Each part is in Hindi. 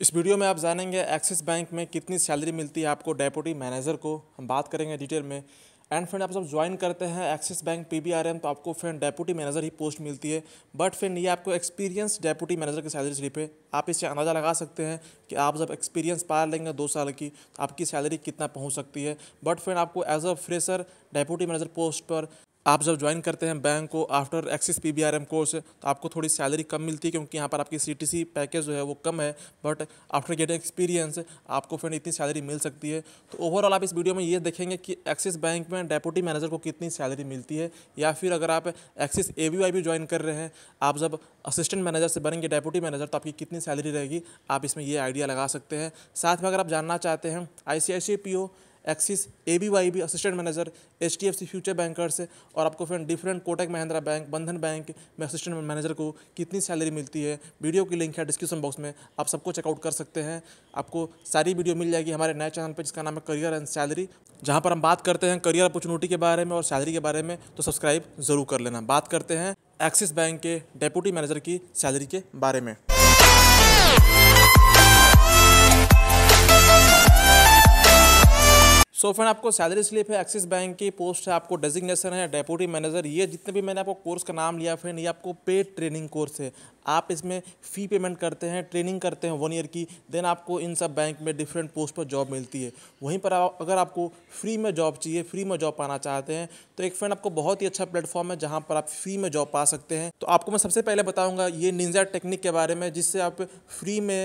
इस वीडियो में आप जानेंगे एक्सिस बैंक में कितनी सैलरी मिलती है आपको डेपोटी मैनेजर को हम बात करेंगे डिटेल में एंड फ्रेंड आप सब ज्वाइन करते हैं एक्सिस बैंक पी तो आपको फ्रेंड डेपुटी मैनेजर ही पोस्ट मिलती है बट फ्रेंड ये आपको एक्सपीरियंस डेपूटी मैनेजर की सैलरी स्लिप है आप इससे अंदाज़ा लगा सकते हैं कि आप जब एक्सपीरियंस पा लेंगे दो साल की तो आपकी सैलरी कितना पहुंच सकती है बट फ्रेंड आपको as a fresher deputy manager post पर आप जब ज्वाइन करते हैं बैंक को आफ्टर एक्सिस पी कोर्स तो आपको थोड़ी सैलरी कम मिलती है क्योंकि यहाँ पर आपकी सी पैकेज जो है वो कम है बट आफ्टर गेटिंग एक्सपीरियंस आपको फ्रेंड इतनी सैलरी मिल सकती है तो ओवरऑल आप इस वीडियो में ये देखेंगे कि एक्सिस बैंक में डेपूटी मैनेजर को कितनी सैलरी मिलती है या फिर अगर आप एक्सिस ए भी ज्वाइन कर रहे हैं आप जब असिस्टेंट मैनेजर से बनेंगे डेपूटी मैनेजर तो आपकी कितनी सैलरी रहेगी आप इसमें ये आइडिया लगा सकते हैं साथ में अगर आप जानना चाहते हैं I C Axis A B Y B assistant manager H D F C future bankers और आपको friend different Kotak Mahindra bank Bandhan bank में असिस्टेंट मैनेजर को कितनी सैलरी मिलती है वीडियो की लिंक है डिस्क्रिप्शन बॉक्स में आप सबको चेकआउट कर सकते हैं आपको सारी वीडियो मिल जाएगी हमारे नए चैनल पर जिसका नाम है करियर एंड सैलरी जहाँ पर हम बात करते हैं करियर अपॉर्चुनिटी के बारे में और सैलरी के बारे में तो सब्सक्राइब ज़रूर कर लेना बात करते हैं एक्सिस बैंक के डेप्यूटी मैनेजर की सैलरी के बारे में सो so फ्रेंड आपको सैलरी स्लिप है एक्सिस बैंक की पोस्ट है आपको डेजिग्नेशन है डेप्यूटी मैनेजर ये जितने भी मैंने आपको कोर्स का नाम लिया फ्रेंड ये आपको पेड ट्रेनिंग कोर्स है आप इसमें फ़ी पेमेंट करते हैं ट्रेनिंग करते हैं वन ईयर की देन आपको इन सब बैंक में डिफरेंट पोस्ट पर जॉब मिलती है वहीं पर अगर आपको फ्री में जॉब चाहिए फ्री में जॉब पाना चाहते हैं तो एक फ्रेंड आपको बहुत ही अच्छा प्लेटफॉर्म है जहाँ पर आप फ्री में जॉब पा सकते हैं तो आपको मैं सबसे पहले बताऊँगा ये निंजा टेक्निक के बारे में जिससे आप फ्री में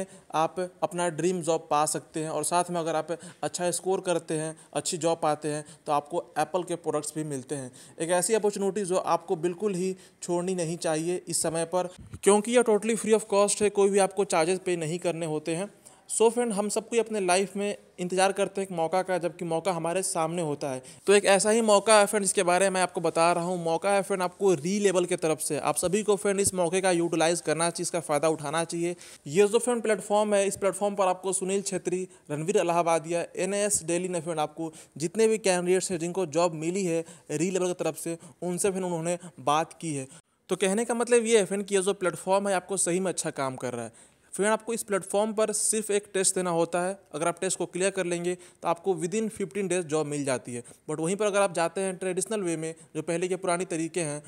आप अपना ड्रीम जॉब पा सकते हैं और साथ में अगर आप अच्छा स्कोर करते हैं अच्छी जॉब पाते हैं तो आपको एप्पल के प्रोडक्ट्स भी मिलते हैं एक ऐसी अपॉर्चुनिटी जो आपको बिल्कुल ही छोड़नी नहीं चाहिए इस समय पर क्योंकि या टोटली फ्री ऑफ कॉस्ट है कोई भी आपको चार्जेस पे नहीं करने होते हैं सो so फ्रेंड हम सब कोई अपने लाइफ में इंतजार करते हैं एक मौका का जबकि मौका हमारे सामने होता है तो एक ऐसा ही मौका है फ्रेंड जिसके बारे में मैं आपको बता रहा हूँ मौका है फ्रेंड आपको री लेवल के तरफ से आप सभी को फ्रेंड इस मौके का यूटिलाइज करना चाहिए इसका फ़ायदा उठाना चाहिए ये जो फ्रेंड प्लेटफॉर्म है इस प्लेटफॉर्म पर आपको सुनील छेत्री रणवीर अलाहाबादिया एन एस डेली ने फ्रेंड आपको जितने भी कैंडिडेट्स हैं जिनको जॉब मिली है री लेवल की तरफ से उनसे फिर उन्होंने बात की है तो कहने का मतलब ये है फ्रेंड कि ये जो प्लेटफॉर्म है आपको सही में अच्छा काम कर रहा है फ्रेंड आपको इस प्लेटफॉर्म पर सिर्फ एक टेस्ट देना होता है अगर आप टेस्ट को क्लियर कर लेंगे तो आपको within fifteen days job मिल जाती है बट वहीं पर अगर आप जाते हैं ट्रेडिशनल वे में जो पहले के पुराने तरीके हैं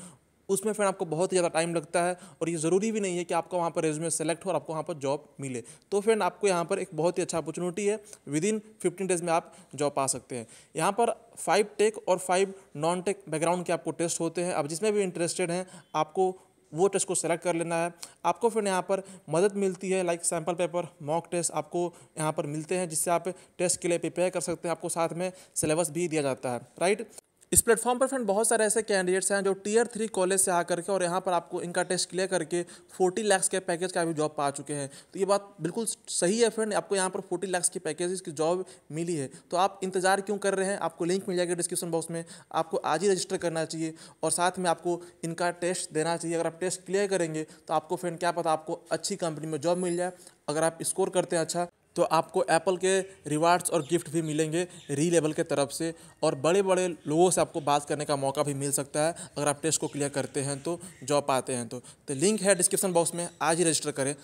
उसमें फिर आपको बहुत ही ज़्यादा टाइम लगता है और ये ज़रूरी भी नहीं है कि आपका वहाँ पर रेज्यूमे सेलेक्ट हो और आपको वहाँ पर जॉब मिले तो फ्रेंड आपको यहाँ पर एक बहुत ही अच्छा अपॉर्चुनिटी है विद इन फिफ्टीन डेज में आप जॉब पा सकते हैं यहाँ पर फाइव टेक और फाइव नॉन टेक बैकग्राउंड के आपको टेस्ट होते हैं अब जिसमें भी इंटरेस्टेड हैं आपको वो टेस्ट को सेलेक्ट कर लेना है आपको फिर यहाँ पर मदद मिलती है like sample paper mock test आपको यहाँ पर मिलते हैं जिससे आप टेस्ट के लिए प्रिपेयर कर सकते हैं आपको साथ में सिलेबस भी दिया जाता है राइट इस प्लेटफॉर्म पर फ्रेंड बहुत सारे ऐसे कैंडिडेट्स हैं जो टीयर थ्री कॉलेज से आकर के और यहाँ पर आपको इनका टेस्ट क्लियर करके फोर्टी लैक्स के पैकेज का भी जॉब पा चुके हैं तो ये बात बिल्कुल सही है फ्रेंड आपको यहाँ पर फोर्टी लैक्स की पैकेज की जॉब मिली है तो आप इंतजार क्यों कर रहे हैं आपको लिंक मिल जाएगा डिस्क्रिप्शन बॉक्स में आपको आज ही रजिस्टर करना चाहिए और साथ में आपको इनका टेस्ट देना चाहिए अगर आप टेस्ट क्लियर करेंगे तो आपको फ्रेंड क्या पता आपको अच्छी कंपनी में जॉब मिल जाए अगर आप स्कोर करते हैं अच्छा तो आपको एप्पल के रिवार्ड्स और गिफ्ट भी मिलेंगे री लेवल के तरफ से और बड़े बड़े लोगों से आपको बात करने का मौका भी मिल सकता है अगर आप टेस्ट को क्लियर करते हैं तो जॉब पाते हैं तो तो लिंक है डिस्क्रिप्शन बॉक्स में आज ही रजिस्टर करें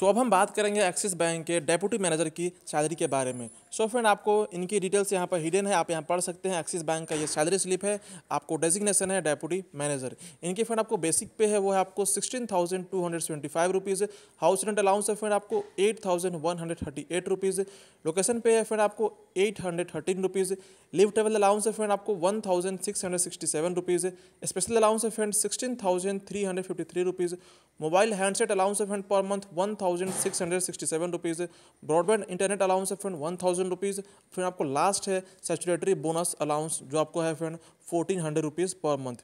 सो अब हम बात करेंगे एक्सिस बैंक के डेप्यूटी मैनेजर की सैलरी के बारे में सो फ्रेंड आपको इनकी डिटेल्स यहाँ पर हिडन है आप यहाँ पढ़ सकते हैं एक्सिस बैंक का ये सैलरी स्लिप है आपको डेजिग्नेशन है डेप्यूटी मैनेजर इनकी फ्रेंड आपको बेसिक पे है वो है आपको sixteen thousand two hundred seventy five rupees house rent allowance है फ्रेंड आपको eight thousand one hundred thirty eight rupees location pay है फ्रेंड आपको eight hundred thirteen rupees leave table allowance है फ्रेंड आपको one thousand six hundred sixty seven rupees special allowance है friend sixteen thousand three hundred fifty three rupees mobile handset allowance है friend per month one thousand six hundred sixty seven rupees broadband internet allowance है friend one thousand thousand rupees फिर आपको लास्ट है सेचुरेटरी बोनस अलाउंस जो आपको है friend fourteen hundred rupees per month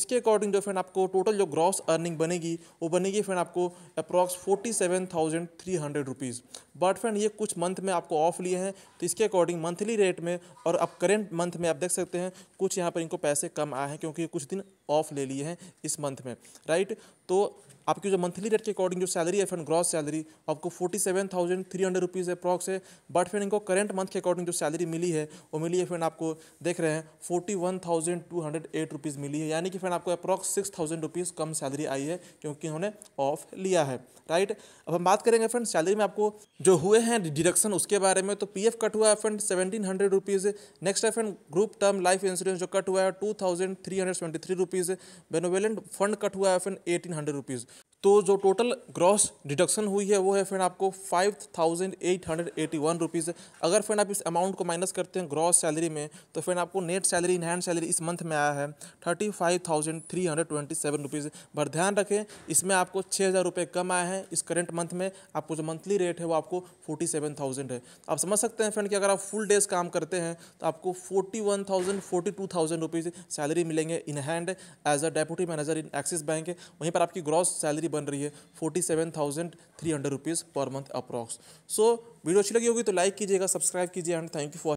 इसके अकॉर्डिंग जो फ्रेंड आपको टोटल जो ग्रॉस अर्निंग बनेगी वो बनेगी फ्रेंड आपको approx forty seven thousand three hundred rupees but friend ये कुछ मंथ में आपको ऑफ लिए हैं तो इसके अकॉर्डिंग मंथली रेट में और अब करेंट मंथ में आप देख सकते हैं कुछ यहाँ पर इनको पैसे कम आए हैं क्योंकि कुछ दिन ऑफ ले लिए हैं इस मंथ में राइट तो आपकी जो मंथली रेट के अकॉर्डिंग जो सैलरी है फ्रेंड ग्रॉस सैलरी आपको forty seven thousand three hundred rupees approx है बट फिर इनको करंट मंथ के अकॉर्डिंग जो सैलरी मिली है वो मिली है फ्रेंड आपको देख रहे हैं forty one thousand two hundred eight rupees मिली है यानी कि फ्रेंड आपको अप्रॉक्स सिक्स थाउजेंड रुपीज़ कम सैलरी आई है क्योंकि उन्होंने ऑफ लिया है राइट अब हम बात करेंगे फ्रेंड सैलरी में आपको जो हुए हैं डिडक्शन उसके बारे में तो पी एफ कट हुआ है friend seventeen hundred rupees next है friend group term life insurance जो कट हुआ है two thousand three hundred twenty three rupees rupees है बेनोवेलेंट फंड कट हुआ है F N eighteen hundred rupees तो जो टोटल ग्रॉस डिडक्शन हुई है वो है फ्रेंड आपको five thousand eight hundred eighty one rupees अगर फ्रेंड आप इस अमाउंट को माइनस करते हैं ग्रॉस सैलरी में तो फ्रेंड आपको net salary in hand salary इस मंथ में आया है thirty five thousand three hundred twenty seven rupees पर ध्यान रखें इसमें आपको छः हज़ार रुपये कम आए हैं इस करेंट मंथ में आपको जो मंथली रेट है वो आपको फोर्टी सेवन थाउजेंड है आप समझ सकते हैं फ्रेंड कि अगर आप फुल डेज काम करते हैं तो आपको forty one thousand forty two thousand rupees salary मिलेंगे in hand as a deputy manager in Axis bank वहीं पर आपकी ग्रॉस सैलरी बन रही है forty seven thousand three hundred rupees per month approx so video अच्छी लगी होगी तो लाइक कीजिएगा सब्सक्राइब कीजिए एंड थैंक यू फॉर